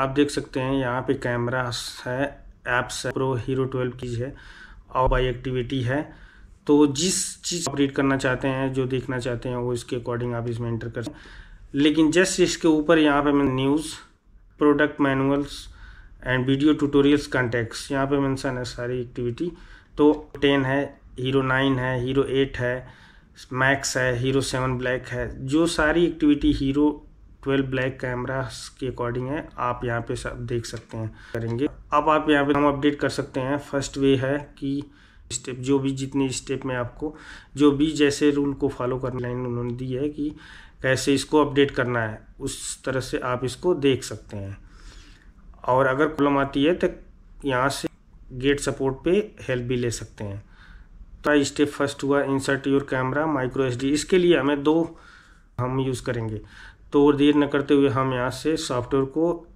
आप देख सकते हैं यहाँ पे कैमरा है ऐप्स है प्रो हीरो ट्वेल्व की है और बाई एक्टिविटी है तो जिस चीज़ आप रीड करना चाहते हैं जो देखना चाहते हैं वो इसके अकॉर्डिंग आप इसमें एंटर कर लेकिन जस्ट इसके ऊपर यहाँ पे मैं news product manuals and video tutorials contacts यहाँ पे मैंसन है सारी एक्टिविटी तो टेन है हीरो नाइन है हीरो एट है मैक्स है हीरो सेवन ब्लैक है जो सारी activity Hero twelve black camera के अकॉर्डिंग है आप यहाँ पे सब देख सकते हैं करेंगे अब आप यहाँ पे हम अपडेट कर सकते हैं फर्स्ट वे है कि स्टेप जो भी जितनी स्टेप में आपको जो भी जैसे रूल को फॉलो करना लाइन उन्होंने दी है कि कैसे इसको अपडेट करना है उस तरह से आप इसको देख सकते हैं और अगर प्रॉब्लम आती है तो यहाँ से गेट सपोर्ट पे हेल्प भी ले सकते हैं तो स्टेप फर्स्ट हुआ insert your camera micro SD इसके लिए हमें दो हम यूज़ करेंगे तो देर न करते हुए हम यहाँ से सॉफ्टवेयर को